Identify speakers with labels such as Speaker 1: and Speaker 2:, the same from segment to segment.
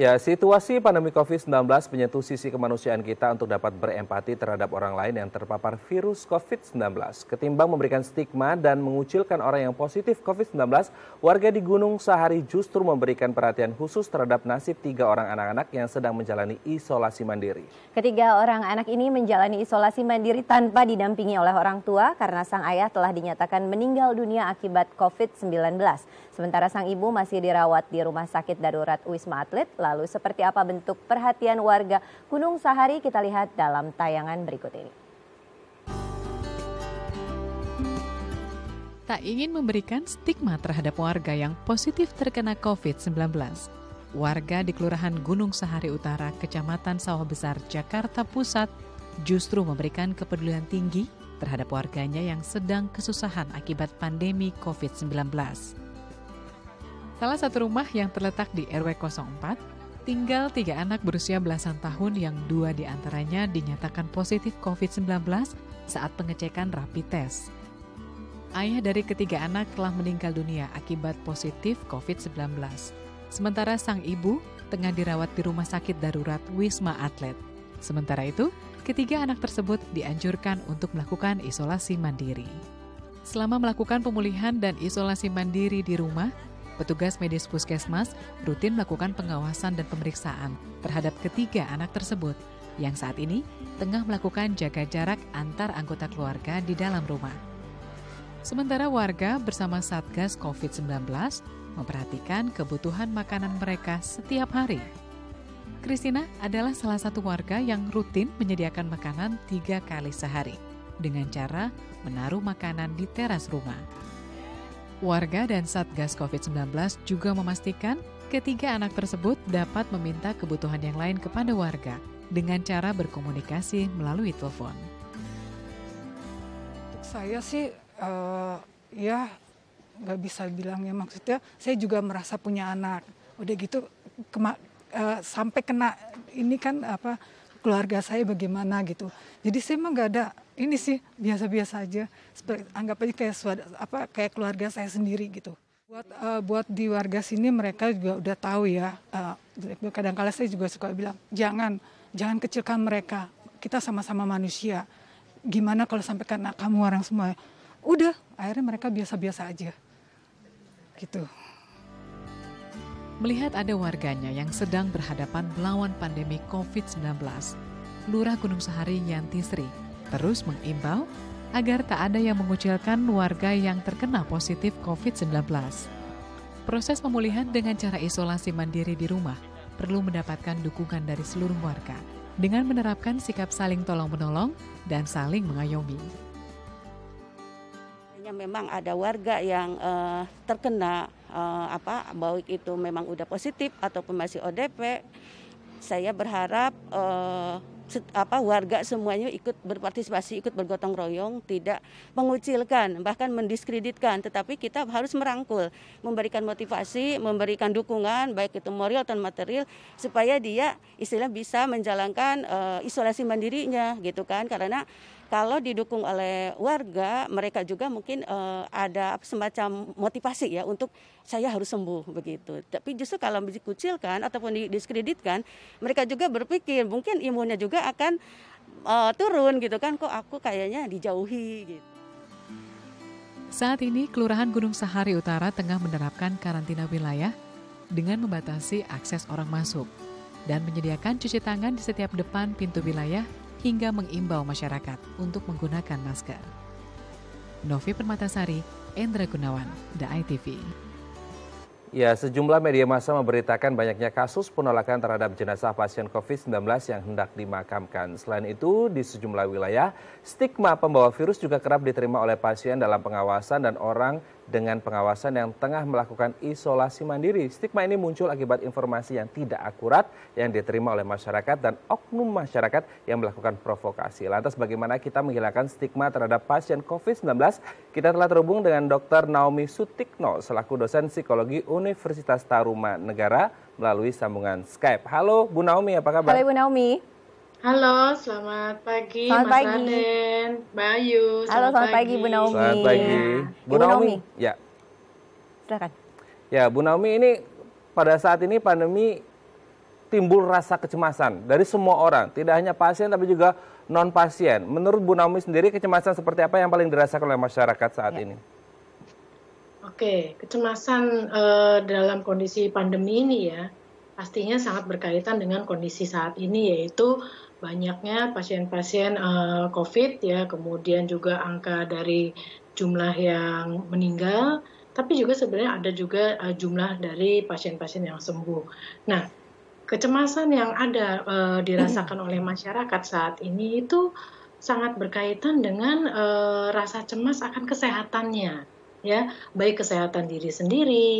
Speaker 1: Ya, situasi pandemi COVID-19 menyentuh sisi kemanusiaan kita untuk dapat berempati terhadap orang lain yang terpapar virus COVID-19. Ketimbang memberikan stigma dan mengucilkan orang yang positif COVID-19, warga di Gunung Sahari justru memberikan perhatian khusus terhadap nasib tiga orang anak-anak yang sedang menjalani isolasi mandiri.
Speaker 2: Ketiga orang anak ini menjalani isolasi mandiri tanpa didampingi oleh orang tua karena sang ayah telah dinyatakan meninggal dunia akibat COVID-19. Sementara sang ibu masih dirawat di rumah sakit darurat Wisma Atlet, lalu. Seperti apa bentuk perhatian warga Gunung Sahari kita lihat dalam tayangan berikut ini.
Speaker 3: Tak ingin memberikan stigma terhadap warga yang positif terkena COVID-19. Warga di Kelurahan Gunung Sahari Utara, Kecamatan Sawah Besar, Jakarta Pusat justru memberikan kepedulian tinggi terhadap warganya yang sedang kesusahan akibat pandemi COVID-19. Salah satu rumah yang terletak di RW 04 Tinggal tiga anak berusia belasan tahun yang dua diantaranya dinyatakan positif COVID-19 saat pengecekan rapi tes. Ayah dari ketiga anak telah meninggal dunia akibat positif COVID-19. Sementara sang ibu tengah dirawat di rumah sakit darurat Wisma Atlet. Sementara itu, ketiga anak tersebut dianjurkan untuk melakukan isolasi mandiri. Selama melakukan pemulihan dan isolasi mandiri di rumah, Petugas medis puskesmas rutin melakukan pengawasan dan pemeriksaan terhadap ketiga anak tersebut yang saat ini tengah melakukan jaga jarak antar anggota keluarga di dalam rumah. Sementara warga bersama Satgas COVID-19 memperhatikan kebutuhan makanan mereka setiap hari. Kristina adalah salah satu warga yang rutin menyediakan makanan tiga kali sehari dengan cara menaruh makanan di teras rumah. Warga dan Satgas COVID-19 juga memastikan ketiga anak tersebut dapat meminta kebutuhan yang lain kepada warga dengan cara berkomunikasi melalui telepon. Saya sih uh, ya nggak bisa bilangnya maksudnya saya juga merasa punya anak. Udah gitu kema, uh, sampai kena ini kan apa keluarga saya bagaimana gitu. Jadi saya emang nggak ada ini sih biasa-biasa aja Seperti, anggap aja kayak suada, apa kayak keluarga saya sendiri gitu buat uh, buat di warga sini mereka juga udah tahu ya uh, eh, kadang kala saya juga suka bilang jangan jangan kecilkan mereka kita sama-sama manusia gimana kalau sampai kena kamu orang semua udah akhirnya mereka biasa-biasa aja gitu melihat ada warganya yang sedang berhadapan melawan pandemi COVID-19 Lurah Gunung Sahari Yanti Sri terus mengimbau agar tak ada yang mengucilkan warga yang terkena positif COVID-19. Proses pemulihan dengan cara isolasi mandiri di rumah perlu mendapatkan dukungan dari seluruh warga dengan menerapkan sikap saling tolong-menolong dan saling mengayomi.
Speaker 4: Hanya memang ada warga yang uh, terkena uh, apa baik itu memang udah positif ataupun masih ODP. Saya berharap uh, apa warga semuanya ikut berpartisipasi, ikut bergotong royong, tidak mengucilkan, bahkan mendiskreditkan, tetapi kita harus merangkul, memberikan motivasi, memberikan dukungan baik itu moral atau material supaya dia istilah bisa menjalankan uh, isolasi mandirinya gitu kan karena kalau didukung oleh warga, mereka juga mungkin uh, ada semacam motivasi ya untuk saya harus sembuh begitu. Tapi justru kalau dikucilkan ataupun didiskreditkan, mereka juga berpikir mungkin imunnya juga akan uh, turun gitu kan kok aku kayaknya dijauhi gitu.
Speaker 3: Saat ini Kelurahan Gunung Sahari Utara tengah menerapkan karantina wilayah dengan membatasi akses orang masuk dan menyediakan cuci tangan di setiap depan pintu wilayah hingga mengimbau masyarakat untuk menggunakan masker. Novi Permatasari, Endra Gunawan, The ITV.
Speaker 1: Ya, sejumlah media massa memberitakan banyaknya kasus penolakan terhadap jenazah pasien COVID-19 yang hendak dimakamkan. Selain itu, di sejumlah wilayah, stigma pembawa virus juga kerap diterima oleh pasien dalam pengawasan dan orang dengan pengawasan yang tengah melakukan isolasi mandiri. Stigma ini muncul akibat informasi yang tidak akurat yang diterima oleh masyarakat dan oknum masyarakat yang melakukan provokasi. Lantas bagaimana kita menghilangkan stigma terhadap pasien COVID-19? Kita telah terhubung dengan Dr. Naomi Sutikno selaku dosen psikologi Universitas Taruman Negara melalui sambungan Skype. Halo Bu Naomi, apa kabar? Halo Bu
Speaker 4: Naomi. Halo, selamat pagi selamat Mas pagi. Raden, Bayu. Selamat Halo, selamat pagi, Bu Naomi. Selamat pagi. Iya. Bu, Naomi. Naomi.
Speaker 1: Ya. Silakan. Ya, Bu Naomi ini pada saat ini pandemi timbul rasa kecemasan dari semua orang, tidak hanya pasien tapi juga non pasien. Menurut Bu Naomi sendiri kecemasan seperti apa yang paling dirasakan oleh masyarakat saat ya. ini?
Speaker 4: Oke, kecemasan uh, dalam kondisi pandemi ini ya, pastinya sangat berkaitan dengan kondisi saat ini yaitu banyaknya pasien-pasien uh, COVID ya, kemudian juga angka dari jumlah yang meninggal, tapi juga sebenarnya ada juga uh, jumlah dari pasien-pasien yang sembuh. Nah, kecemasan yang ada uh, dirasakan oleh masyarakat saat ini itu sangat berkaitan dengan uh, rasa cemas akan kesehatannya, ya, baik kesehatan diri sendiri,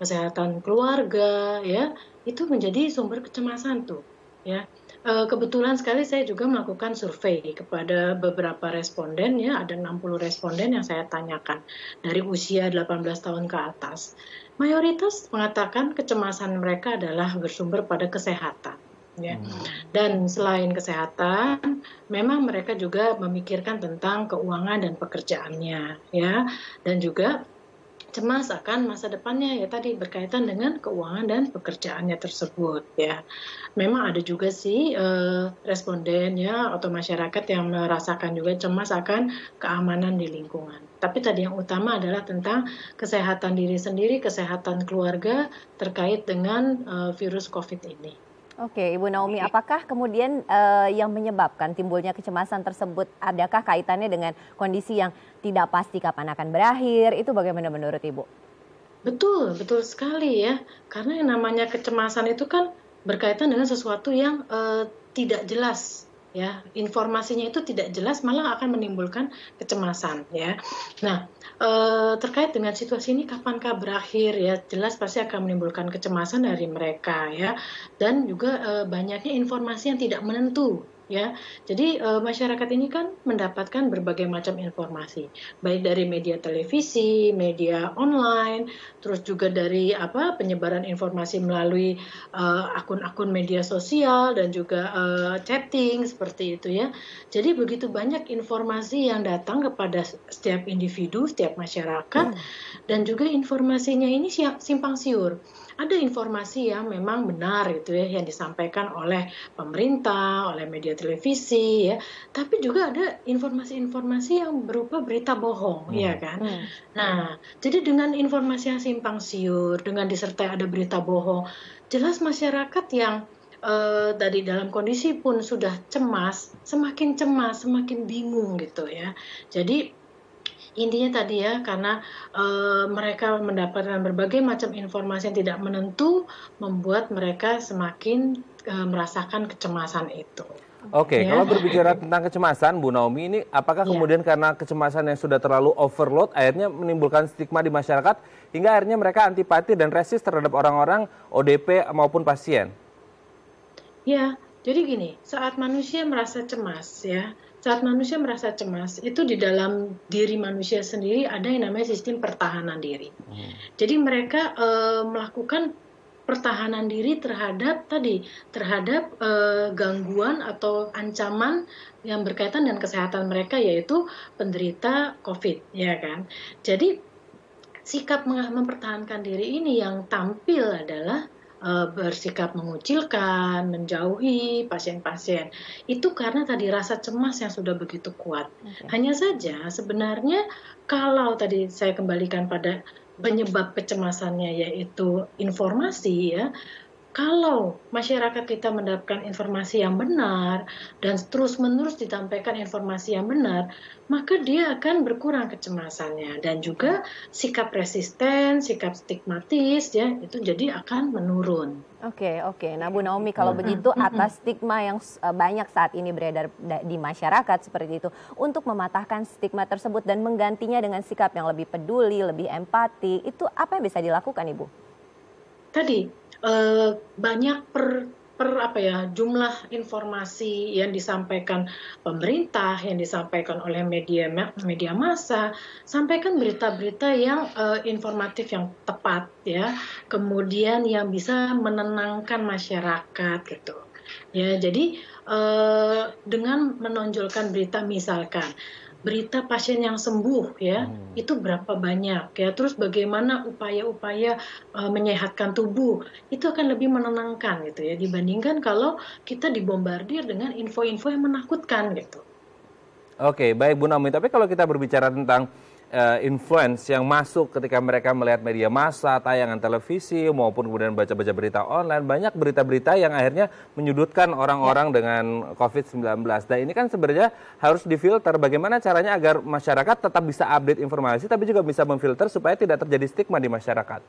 Speaker 4: kesehatan keluarga, ya, itu menjadi sumber kecemasan tuh, ya Eh, kebetulan sekali saya juga melakukan survei kepada beberapa responden ya ada 60 responden yang saya tanyakan dari usia 18 tahun ke atas. Mayoritas mengatakan kecemasan mereka adalah bersumber pada kesehatan. Ya. Hmm. Dan selain kesehatan, memang mereka juga memikirkan tentang keuangan dan pekerjaannya, ya. Dan juga cemas akan masa depannya ya tadi berkaitan dengan keuangan dan pekerjaannya tersebut ya. Memang ada juga sih eh, responden ya atau masyarakat yang merasakan juga cemas akan keamanan di lingkungan. Tapi tadi yang utama adalah tentang kesehatan diri sendiri, kesehatan keluarga terkait dengan eh, virus COVID ini.
Speaker 2: Oke, Ibu Naomi, apakah kemudian uh, yang menyebabkan timbulnya kecemasan tersebut adakah kaitannya dengan kondisi yang tidak pasti kapan akan berakhir? Itu bagaimana menurut Ibu? Betul, betul sekali
Speaker 4: ya. Karena yang namanya kecemasan itu kan berkaitan dengan sesuatu yang uh, tidak jelas ya informasinya itu tidak jelas malah akan menimbulkan kecemasan ya nah e, terkait dengan situasi ini kapankah berakhir ya jelas pasti akan menimbulkan kecemasan dari mereka ya dan juga e, banyaknya informasi yang tidak menentu ya. Jadi e, masyarakat ini kan mendapatkan berbagai macam informasi, baik dari media televisi, media online, terus juga dari apa penyebaran informasi melalui e, akun-akun e, media sosial dan juga e, chatting seperti itu ya. Jadi begitu banyak informasi yang datang kepada setiap individu, setiap masyarakat hmm. dan juga informasinya ini simpang siur ada informasi yang memang benar gitu ya yang disampaikan oleh pemerintah, oleh media televisi ya, tapi juga ada informasi-informasi yang berupa berita bohong hmm. ya kan. Hmm. Nah, jadi dengan informasi yang simpang siur, dengan disertai ada berita bohong, jelas masyarakat yang eh, dari dalam kondisi pun sudah cemas, semakin cemas, semakin bingung gitu ya. Jadi Intinya tadi ya, karena uh, mereka mendapatkan berbagai macam informasi yang tidak menentu, membuat mereka semakin uh, merasakan kecemasan itu.
Speaker 1: Oke, okay, ya. kalau berbicara tentang kecemasan, Bu Naomi ini apakah iya. kemudian karena kecemasan yang sudah terlalu overload akhirnya menimbulkan stigma di masyarakat hingga akhirnya mereka antipati dan resist terhadap orang-orang ODP maupun pasien?
Speaker 4: Ya, jadi gini, saat manusia merasa cemas ya, saat manusia merasa cemas itu di dalam diri manusia sendiri ada yang namanya sistem pertahanan diri. Hmm. Jadi mereka e, melakukan pertahanan diri terhadap tadi terhadap e, gangguan atau ancaman yang berkaitan dengan kesehatan mereka yaitu penderita COVID ya kan. Jadi sikap mempertahankan diri ini yang tampil adalah Eh, bersikap mengucilkan, menjauhi pasien-pasien. Itu karena tadi rasa cemas yang sudah begitu kuat. Okay. Hanya saja sebenarnya kalau tadi saya kembalikan pada penyebab kecemasannya yaitu informasi ya kalau masyarakat kita mendapatkan informasi yang benar dan terus-menerus ditampilkan informasi yang benar, maka dia akan berkurang kecemasannya dan juga sikap
Speaker 2: resisten, sikap stigmatis ya itu jadi akan menurun. Oke, okay, oke. Okay. Nah, Bu Naomi kalau hmm. begitu hmm, hmm, atas stigma yang eh, banyak saat ini beredar di masyarakat seperti itu untuk mematahkan stigma tersebut dan menggantinya dengan sikap yang lebih peduli, lebih empati, itu apa yang bisa dilakukan Ibu?
Speaker 4: Tadi Eh, banyak per per apa ya jumlah informasi yang disampaikan pemerintah yang disampaikan oleh media media massa sampaikan berita-berita yang uh, informatif yang tepat ya kemudian yang bisa menenangkan masyarakat gitu ya jadi uh, dengan menonjolkan berita misalkan berita pasien yang sembuh ya hmm. itu berapa banyak ya terus bagaimana upaya-upaya uh, menyehatkan tubuh itu akan lebih menenangkan gitu ya dibandingkan kalau kita dibombardir dengan info-info yang menakutkan gitu.
Speaker 1: Oke, baik Bu Nami, tapi kalau kita berbicara tentang uh, influence yang masuk ketika mereka melihat media massa, tayangan televisi maupun kemudian baca-baca berita online, banyak berita-berita yang akhirnya menyudutkan orang-orang ya. dengan COVID-19. Dan ini kan sebenarnya harus difilter bagaimana caranya agar masyarakat tetap bisa update informasi tapi juga bisa memfilter supaya tidak terjadi stigma di masyarakat.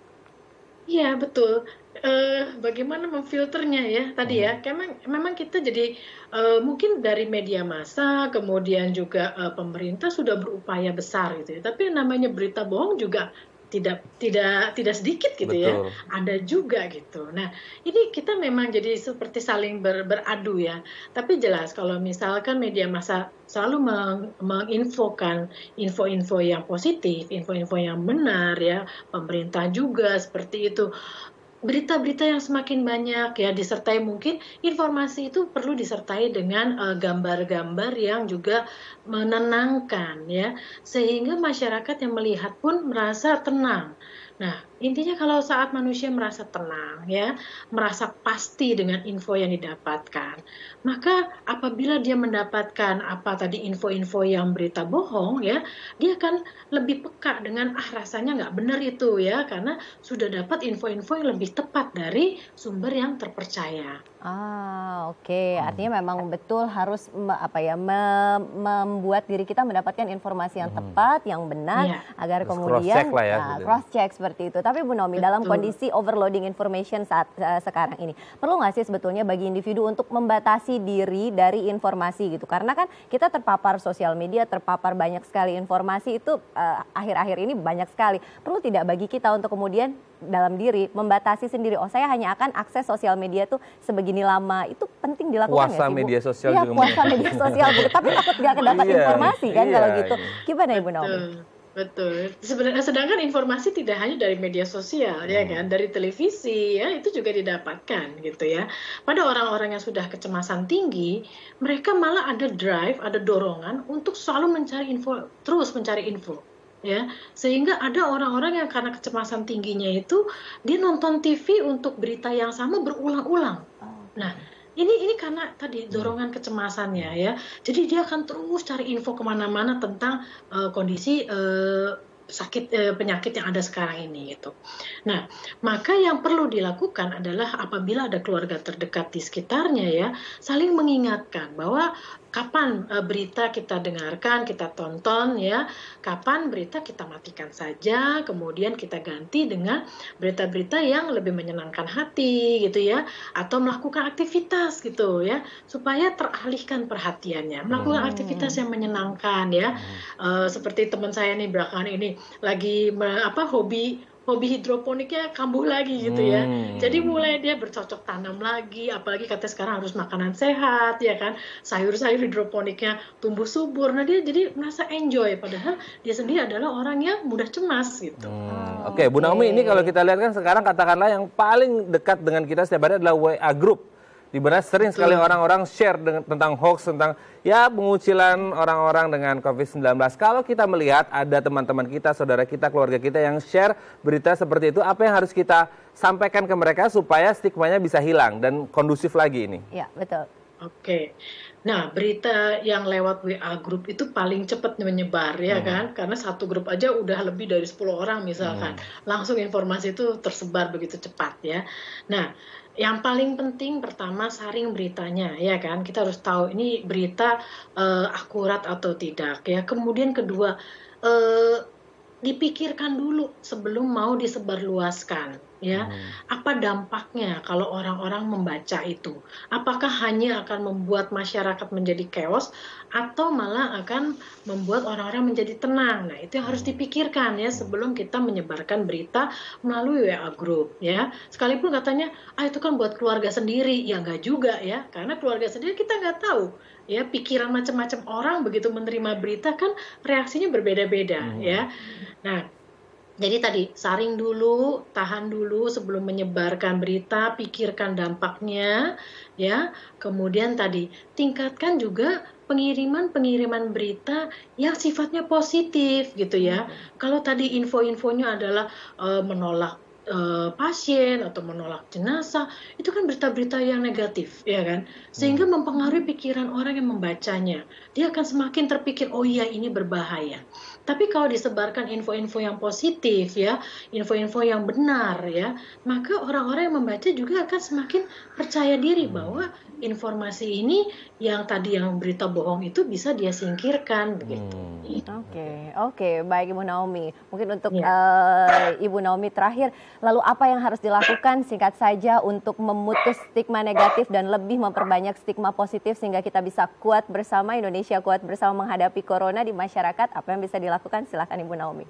Speaker 4: Iya betul. Uh, bagaimana memfilternya ya tadi ya, memang hmm. memang kita jadi, uh, mungkin dari media massa kemudian juga, uh, pemerintah sudah berupaya besar gitu ya, tapi namanya berita bohong juga tidak tidak tidak sedikit gitu ya. Betul. ya ada juga gitu nah ini kita memang jadi seperti saling ber, beradu ya tapi jelas kalau misalkan media masa selalu meng, menginfokan info-info yang positif info-info yang benar ya pemerintah juga seperti itu berita-berita yang semakin banyak ya disertai mungkin informasi itu perlu disertai dengan gambar eh, gambar-gambar yang juga menenangkan ya sehingga masyarakat yang melihat pun merasa tenang. Nah, intinya kalau saat manusia merasa tenang ya merasa pasti dengan info yang didapatkan maka apabila dia mendapatkan apa tadi info-info yang berita bohong ya dia akan lebih peka dengan ah rasanya nggak benar itu ya karena sudah dapat info-info yang lebih tepat dari sumber yang terpercaya
Speaker 2: ah oke okay. Hmm. artinya memang betul harus apa ya mem membuat diri kita mendapatkan informasi yang hmm. tepat yang benar ya. agar Terus kemudian cross check, lah ya, nah, gitu ya. cross check seperti itu tapi Bu Nomi dalam kondisi overloading information saat uh, sekarang ini, perlu nggak sih sebetulnya bagi individu untuk membatasi diri dari informasi gitu? Karena kan kita terpapar sosial media, terpapar banyak sekali informasi itu eh, akhir-akhir uh, ini banyak sekali. Perlu tidak bagi kita untuk kemudian dalam diri membatasi sendiri? Oh saya hanya akan akses sosial media tuh sebegini lama. Itu penting dilakukan puasa ya, Bu? media sosial ya, juga. Puasa media sosial, gitu. tapi takut nggak kedapat iya, informasi kan iya, kalau gitu. Iya. Gimana ya, Bu Naomi? Betul. Sebenarnya sedangkan informasi tidak
Speaker 4: hanya dari media sosial ya hmm. ya kan, dari televisi ya itu juga didapatkan gitu ya. Pada orang-orang yang sudah kecemasan tinggi, mereka malah ada drive, ada dorongan untuk selalu mencari info, terus mencari info ya. Sehingga ada orang-orang yang karena kecemasan tingginya itu dia nonton TV untuk berita yang sama berulang-ulang. Oh, nah, ini ini karena tadi hmm. dorongan kecemasannya ya jadi dia akan terus cari info kemana-mana tentang uh, kondisi uh, sakit uh, penyakit yang ada sekarang ini gitu. Nah, maka yang perlu dilakukan adalah apabila ada keluarga terdekat di sekitarnya ya, saling mengingatkan bahwa kapan uh, berita kita dengarkan, kita tonton ya, kapan berita kita matikan saja, kemudian kita ganti dengan berita-berita yang lebih menyenangkan hati gitu ya, atau melakukan aktivitas gitu ya, supaya teralihkan perhatiannya, melakukan hmm. aktivitas yang menyenangkan ya, hmm. uh, seperti teman saya nih belakangan ini lagi apa hobi hobi hidroponiknya kambuh lagi gitu ya. Hmm. Jadi mulai dia bercocok tanam lagi, apalagi katanya sekarang harus makanan sehat ya kan. Sayur-sayur hidroponiknya tumbuh subur. Nah dia jadi merasa enjoy padahal dia sendiri adalah orang yang mudah cemas gitu. Hmm.
Speaker 1: Ah, oke, okay, Bu Naomi ini kalau kita lihat kan sekarang katakanlah yang paling dekat dengan kita setiap hari adalah WA group di mana sering sekali orang-orang share dengan, tentang hoax, tentang ya pengucilan orang-orang dengan COVID-19. Kalau kita melihat ada teman-teman kita, saudara kita, keluarga kita yang share berita seperti itu, apa yang harus kita sampaikan ke mereka supaya stigmanya bisa hilang dan kondusif lagi ini?
Speaker 4: Ya, betul. Oke, okay. Nah, berita yang lewat WA grup itu paling cepat menyebar ya hmm. kan? Karena satu grup aja udah lebih dari 10 orang misalkan. Hmm. Langsung informasi itu tersebar begitu cepat ya. Nah, yang paling penting pertama saring beritanya ya kan? Kita harus tahu ini berita uh, akurat atau tidak ya. Kemudian kedua uh, dipikirkan dulu sebelum mau disebarluaskan ya hmm. apa dampaknya kalau orang-orang membaca itu apakah hanya akan membuat masyarakat menjadi chaos atau malah akan membuat orang-orang menjadi tenang. Nah, itu yang harus hmm. dipikirkan ya sebelum kita menyebarkan berita melalui WA group ya. Sekalipun katanya, ah itu kan buat keluarga sendiri, ya enggak juga ya, karena keluarga sendiri kita nggak tahu ya pikiran macam-macam orang begitu menerima berita kan reaksinya berbeda-beda hmm. ya. Nah, jadi tadi saring dulu, tahan dulu sebelum menyebarkan berita, pikirkan dampaknya, ya. Kemudian tadi tingkatkan juga pengiriman-pengiriman berita yang sifatnya positif gitu ya. Hmm. Kalau tadi info-infonya adalah uh, menolak Eh, pasien atau menolak jenazah itu kan berita-berita yang negatif ya kan sehingga hmm. mempengaruhi pikiran orang yang membacanya dia akan semakin terpikir oh iya ini berbahaya tapi kalau disebarkan info-info yang positif ya info-info yang benar ya maka orang-orang yang membaca juga akan semakin percaya diri hmm. bahwa informasi ini yang tadi yang berita bohong itu bisa dia singkirkan
Speaker 3: begitu oke hmm. oke okay.
Speaker 2: okay. baik ibu Naomi mungkin untuk ya. uh, ibu Naomi terakhir Lalu apa yang harus dilakukan singkat saja untuk memutus stigma negatif dan lebih memperbanyak stigma positif sehingga kita bisa kuat bersama Indonesia kuat bersama menghadapi corona di masyarakat. Apa yang bisa dilakukan? silahkan Ibu Naomi.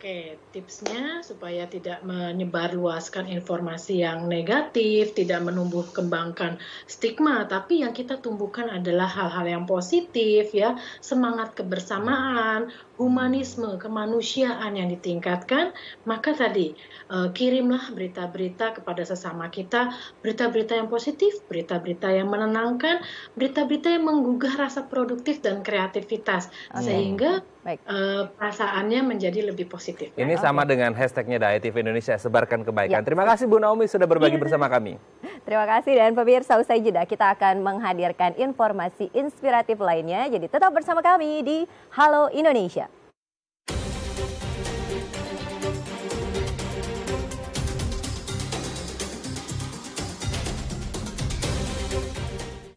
Speaker 4: Oke, tipsnya supaya tidak menyebarluaskan informasi yang negatif, tidak menumbuh kembangkan stigma, tapi yang kita tumbuhkan adalah hal-hal yang positif ya, semangat kebersamaan, humanisme, kemanusiaan yang ditingkatkan, maka tadi eh, kirimlah berita-berita kepada sesama kita, berita-berita yang positif, berita-berita yang menenangkan, berita-berita yang menggugah rasa produktif dan kreativitas sehingga Baik. Eh, perasaannya menjadi lebih positif positif. Ini ya. sama
Speaker 1: dengan hashtagnya TV Indonesia, sebarkan kebaikan. Ya. Terima kasih Bu Naomi sudah berbagi iya. bersama kami.
Speaker 2: Terima kasih dan pemirsa usai jeda kita akan menghadirkan informasi inspiratif lainnya. Jadi tetap bersama kami di Halo Indonesia.